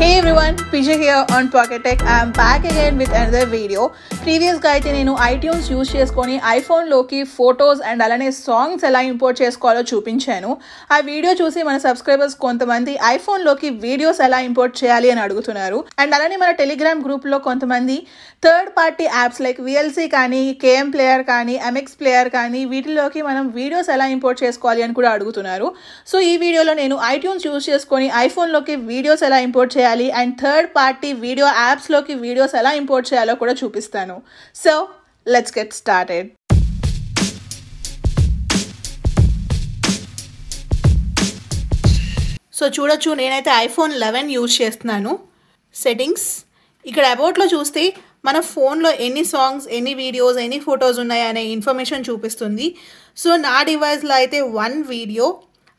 Hey everyone PG here on pocket tech I'm back again with another video ప్రీవియస్గా అయితే నేను iTunes use చేసుకొని ఐఫోన్లోకి ఫొటోస్ అండ్ అలానే సాంగ్స్ ఎలా ఇంపోర్ట్ చేసుకోవాలో చూపించాను ఆ వీడియో చూసి మన సబ్స్క్రైబర్స్ కొంతమంది ఐఫోన్లోకి వీడియోస్ ఎలా ఇంపోర్ట్ చేయాలి అని అడుగుతున్నారు అండ్ అలానే మన టెలిగ్రామ్ గ్రూప్లో కొంతమంది third party apps like VLC కానీ కేఎం ప్లేయర్ కానీ ఎంఎక్స్ ప్లేయర్ కానీ వీటిలోకి మనం వీడియోస్ ఎలా ఇంపోర్ట్ చేసుకోవాలి అని కూడా అడుగుతున్నారు సో ఈ వీడియోలో నేను ఐట్యూన్స్ యూస్ చేసుకొని ఐఫోన్లోకి వీడియోస్ ఎలా ఇంపోర్ట్ చేయాలి చేయాలి అండ్ థర్డ్ పార్టీ వీడియో యాప్స్లోకి వీడియోస్ ఎలా ఇంపోర్ట్ చేయాలో కూడా చూపిస్తాను so let's get started so చూడొచ్చు నేనైతే ఐఫోన్ లెవెన్ యూజ్ చేస్తున్నాను సెట్టింగ్స్ ఇక్కడ అబౌట్లో చూస్తే మన ఫోన్లో ఎన్ని సాంగ్స్ ఎన్ని వీడియోస్ ఎన్ని ఫొటోస్ ఉన్నాయనే ఇన్ఫర్మేషన్ చూపిస్తుంది సో నా డివైస్లో అయితే one video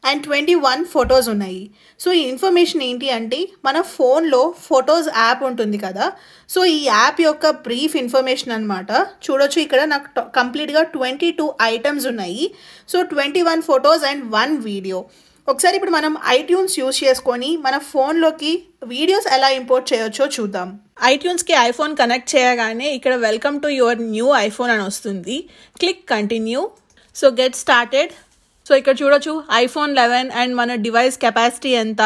and twenty one photos ఉన్నాయి సో ఈ ఇన్ఫర్మేషన్ ఏంటి అంటే మన ఫోన్లో ఫొటోస్ యాప్ ఉంటుంది కదా సో ఈ యాప్ యొక్క బ్రీఫ్ ఇన్ఫర్మేషన్ అనమాట చూడొచ్చు ఇక్కడ నాకు కంప్లీట్గా ట్వంటీ టూ ఐటమ్స్ ఉన్నాయి so twenty one photos and one video ఒకసారి ఇప్పుడు మనం ఐట్యూన్స్ యూస్ చేసుకొని మన ఫోన్లోకి వీడియోస్ ఎలా ఇంపోర్ట్ చేయొచ్చో చూద్దాం ఐట్యూన్స్కి ఐఫోన్ కనెక్ట్ చేయగానే ఇక్కడ welcome to your new iPhone అని వస్తుంది click continue so get started so ఇక్కడ చూడొచ్చు ఐఫోన్ లెవెన్ అండ్ మన డివైస్ కెపాసిటీ ఎంత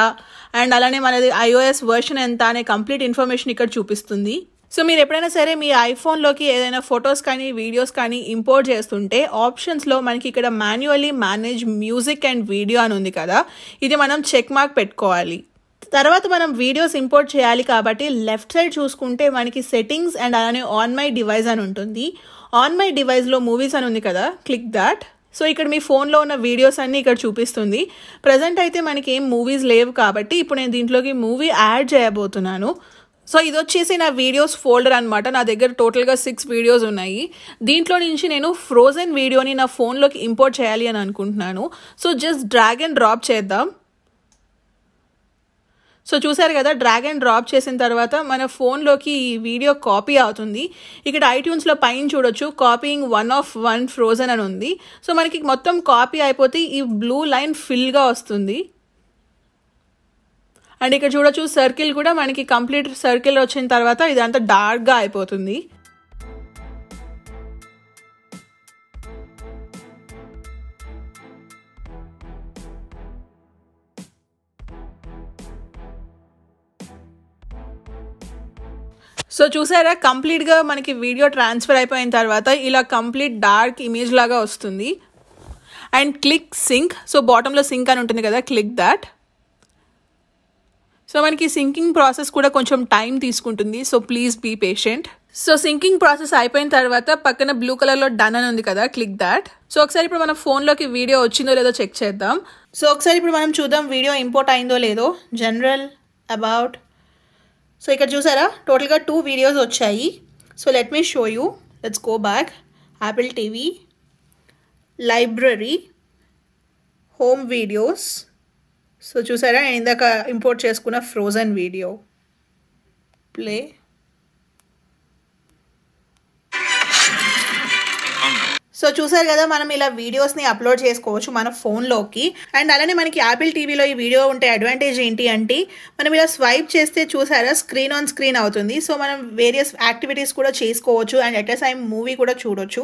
అండ్ అలానే మనది ఐఓఎస్ వర్షన్ ఎంత అనే కంప్లీట్ ఇన్ఫర్మేషన్ ఇక్కడ చూపిస్తుంది సో మీరు ఎప్పుడైనా సరే మీ ఐఫోన్లోకి ఏదైనా ఫొటోస్ కానీ వీడియోస్ కానీ ఇంపోర్ట్ చేస్తుంటే ఆప్షన్స్లో మనకి ఇక్కడ manually manage music and video అని ఉంది కదా ఇది మనం చెక్ మార్క్ పెట్టుకోవాలి తర్వాత మనం వీడియోస్ ఇంపోర్ట్ చేయాలి కాబట్టి లెఫ్ట్ సైడ్ చూసుకుంటే మనకి సెట్టింగ్స్ అండ్ అలానే ఆన్ మై డివైస్ అని ఉంటుంది ఆన్ మై డివైస్లో మూవీస్ అని ఉంది కదా క్లిక్ దాట్ సో ఇక్కడ మీ ఫోన్లో ఉన్న వీడియోస్ అన్నీ ఇక్కడ చూపిస్తుంది ప్రజెంట్ అయితే మనకి ఏం మూవీస్ లేవు కాబట్టి ఇప్పుడు నేను దీంట్లోకి మూవీ యాడ్ చేయబోతున్నాను సో ఇది వచ్చేసి నా వీడియోస్ ఫోల్డర్ అనమాట నా దగ్గర టోటల్గా సిక్స్ వీడియోస్ ఉన్నాయి దీంట్లో నుంచి నేను ఫ్రోజన్ వీడియోని నా ఫోన్లోకి ఇంపోర్ట్ చేయాలి అని అనుకుంటున్నాను సో జస్ట్ డ్రాగన్ డ్రాప్ చేద్దాం సో చూసారు కదా డ్రాగ్ అండ్ డ్రాప్ చేసిన తర్వాత మన ఫోన్లోకి ఈ వీడియో కాపీ అవుతుంది ఇక్కడ ఐట్యూన్స్లో పైన చూడొచ్చు copying one of one Frozen అని ఉంది సో మనకి మొత్తం కాపీ అయిపోతే ఈ బ్లూ లైన్ ఫిల్గా వస్తుంది అండ్ ఇక్కడ చూడొచ్చు సర్కిల్ కూడా మనకి కంప్లీట్ సర్కిల్ వచ్చిన తర్వాత ఇదంతా డార్క్గా అయిపోతుంది సో చూసారా కంప్లీట్గా మనకి వీడియో ట్రాన్స్ఫర్ అయిపోయిన తర్వాత ఇలా కంప్లీట్ డార్క్ ఇమేజ్ లాగా వస్తుంది అండ్ క్లిక్ సింక్ సో బాటంలో సింక్ అని ఉంటుంది కదా క్లిక్ దాట్ సో మనకి సింకింగ్ ప్రాసెస్ కూడా కొంచెం టైం తీసుకుంటుంది so please be patient so syncing process అయిపోయిన తర్వాత పక్కన బ్లూ కలర్లో డన్ అని ఉంది కదా క్లిక్ దాట్ సో ఒకసారి ఇప్పుడు మన ఫోన్లోకి వీడియో వచ్చిందో లేదో చెక్ చేద్దాం సో ఒకసారి ఇప్పుడు మనం చూద్దాం వీడియో ఇంపోర్ట్ అయిందో లేదో జనరల్ అబౌట్ సో ఇక్కడ చూసారా టోటల్గా టూ వీడియోస్ వచ్చాయి so let me show you let's go back Apple TV library home videos so చూసారా నేను ఇందాక ఇంపోర్ట్ చేసుకున్న ఫ్రోజన్ వీడియో ప్లే సో చూసారు కదా మనం ఇలా వీడియోస్ని అప్లోడ్ చేసుకోవచ్చు మన ఫోన్లోకి అండ్ అలానే మనకి యాపిల్ టీవీలో ఈ వీడియో ఉంటే అడ్వాంటేజ్ ఏంటి అంటే మనం ఇలా స్వైప్ చేస్తే చూసారా స్క్రీన్ ఆన్ స్క్రీన్ అవుతుంది సో మనం వేరియస్ యాక్టివిటీస్ కూడా చేసుకోవచ్చు and at a time movie కూడా చూడొచ్చు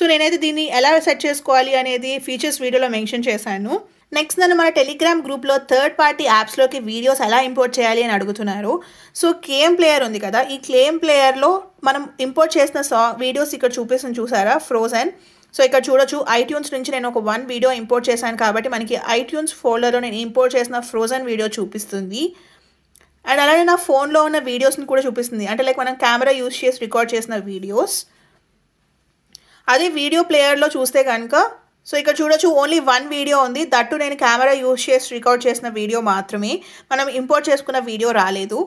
సో నేనైతే దీన్ని ఎలా సెట్ చేసుకోవాలి అనేది ఫీచర్స్ వీడియోలో మెన్షన్ చేశాను నెక్స్ట్ నన్ను మన టెలిగ్రామ్ గ్రూప్లో థర్డ్ పార్టీ యాప్స్లోకి వీడియోస్ ఎలా ఇంపోర్ట్ చేయాలి అని అడుగుతున్నారు సో క్లేమ్ ప్లేయర్ ఉంది కదా ఈ క్లేమ్ ప్లేయర్లో మనం ఇంపోర్ట్ చేసిన సా వీడియోస్ ఇక్కడ చూపిస్తుంది చూసారా ఫ్రోజన్ సో ఇక్కడ చూడొచ్చు ఐట్యూన్స్ నుంచి నేను ఒక వన్ వీడియో ఇంపోర్ట్ చేశాను కాబట్టి మనకి ఐట్యూన్స్ ఫోల్డర్లో నేను ఇంపోర్ట్ చేసిన ఫ్రోజన్ వీడియో చూపిస్తుంది అండ్ అలానే నా ఫోన్లో ఉన్న వీడియోస్ని కూడా చూపిస్తుంది అంటే లైక్ మనం కెమెరా యూస్ చేసి రికార్డ్ చేసిన వీడియోస్ అదే వీడియో ప్లేయర్లో చూస్తే కనుక సో ఇక్కడ చూడొచ్చు ఓన్లీ వన్ వీడియో ఉంది దట్టు నేను కెమెరా యూజ్ చేసి రికార్డ్ చేసిన వీడియో మాత్రమే మనం ఇంపోర్ట్ చేసుకున్న వీడియో రాలేదు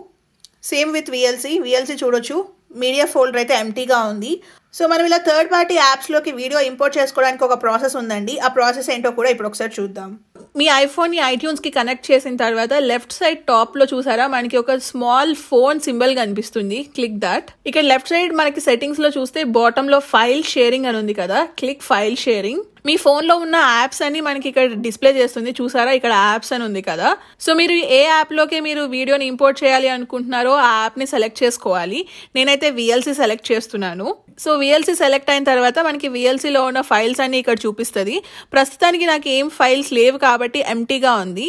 సేమ్ విత్ విఎల్సీ విఎల్సీ చూడొచ్చు మీడియా ఫోల్డర్ అయితే ఎంటీగా ఉంది సో మనం ఇలా థర్డ్ పార్టీ యాప్స్లోకి వీడియో ఇంపోర్ట్ చేసుకోవడానికి ఒక ప్రాసెస్ ఉందండి ఆ ప్రాసెస్ ఏంటో కూడా ఇప్పుడు ఒకసారి చూద్దాం మీ ఐఫోన్ని ఐట్యూన్స్కి కనెక్ట్ చేసిన తర్వాత లెఫ్ట్ సైడ్ టాప్లో చూసారా మనకి ఒక స్మాల్ ఫోన్ సింబల్ కనిపిస్తుంది క్లిక్ దాట్ ఇక్కడ లెఫ్ట్ సైడ్ మనకి సెట్టింగ్స్లో చూస్తే బాటంలో ఫైల్ షేరింగ్ అని ఉంది కదా క్లిక్ ఫైల్ షేరింగ్ మీ ఫోన్లో ఉన్న యాప్స్ అని మనకి ఇక్కడ డిస్ప్లే చేస్తుంది చూసారా ఇక్కడ యాప్స్ అని ఉంది కదా సో మీరు ఏ యాప్లోకి మీరు వీడియోని ఇంపోర్ట్ చేయాలి అనుకుంటున్నారో ఆ యాప్ని సెలెక్ట్ చేసుకోవాలి నేనైతే విఎల్సి సెలెక్ట్ చేస్తున్నాను సో విఎల్సి సెలెక్ట్ అయిన తర్వాత మనకి విఎల్సిలో ఉన్న ఫైల్స్ అన్ని ఇక్కడ చూపిస్తుంది ప్రస్తుతానికి నాకు ఏం ఫైల్స్ లేవు కాబట్టి ఎంటీగా ఉంది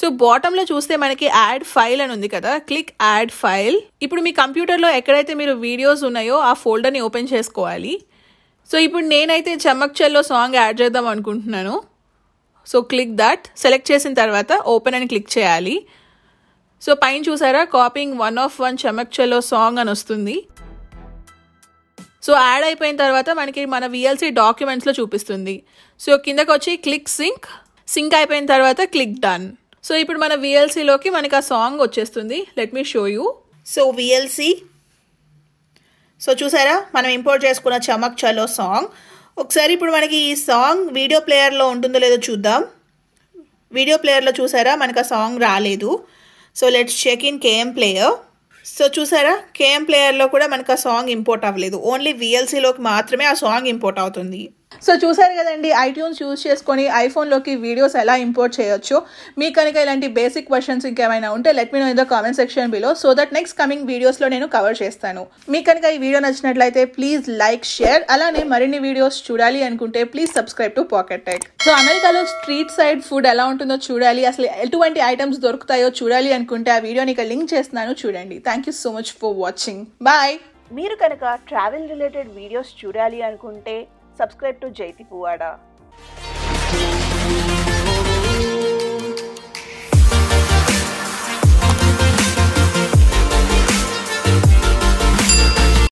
సో బాటంలో చూస్తే మనకి యాడ్ ఫైల్ అని ఉంది కదా క్లిక్ యాడ్ ఫైల్ ఇప్పుడు మీ కంప్యూటర్లో ఎక్కడైతే మీరు వీడియోస్ ఉన్నాయో ఆ ఫోల్డర్ని ఓపెన్ చేసుకోవాలి సో ఇప్పుడు నేనైతే చమక్చల్లో సాంగ్ యాడ్ చేద్దాం అనుకుంటున్నాను సో క్లిక్ దాట్ సెలెక్ట్ చేసిన తర్వాత ఓపెన్ అని క్లిక్ చేయాలి సో పైన చూసారా copying one of one Chammak Challo song అని వస్తుంది సో యాడ్ అయిపోయిన తర్వాత మనకి మన విఎల్సీ డాక్యుమెంట్స్లో చూపిస్తుంది సో కిందకు వచ్చి క్లిక్ సింక్ సింక్ అయిపోయిన తర్వాత క్లిక్ డన్ సో ఇప్పుడు మన విఎల్సీలోకి మనకి ఆ సాంగ్ వచ్చేస్తుంది let me show you so VLC so చూసారా మనం ఇంపోర్ట్ చేసుకున్న చమక్ చలో సాంగ్ ఒకసారి ఇప్పుడు మనకి ఈ సాంగ్ వీడియో ప్లేయర్లో ఉంటుందో లేదో చూద్దాం వీడియో ప్లేయర్లో చూసారా మనకు ఆ సాంగ్ రాలేదు so let's check in KM player so చూసారా కేఎం ప్లేయర్లో కూడా మనకు ఆ సాంగ్ ఇంపోర్ట్ అవ్వలేదు ఓన్లీ విఎల్సీలోకి మాత్రమే ఆ సాంగ్ ఇంపోర్ట్ అవుతుంది సో చూసారు కదండి ఐట్యూన్స్ యూజ్ చేసుకొని ఐఫోన్లోకి వీడియోస్ ఎలా ఇంపోర్ట్ చేయొచ్చు మీ కనుక ఇలాంటి బేసిక్ క్వశ్చన్స్ ఇంకేమైనా ఉంటే let me know in the comment section below so that next coming వీడియోస్లో నేను కవర్ చేస్తాను మీ కనుక ఈ వీడియో నచ్చినట్లయితే ప్లీజ్ లైక్ షేర్ అలానే మరిన్ని వీడియోస్ చూడాలి అనుకుంటే please subscribe to pocket tech so అమెరికాలో స్ట్రీట్ సైడ్ ఫుడ్ ఎలా ఉంటుందో చూడాలి అసలు ఎటువంటి ఐటమ్స్ దొరుకుతాయో చూడాలి అనుకుంటే ఆ వీడియోని ఇక లింక్ చేస్తున్నాను చూడండి thank you so much for watching bye మీరు కనుక ట్రావెల్ రిలేటెడ్ వీడియోస్ చూడాలి అనుకుంటే Subscribe to Jaiti Puwada.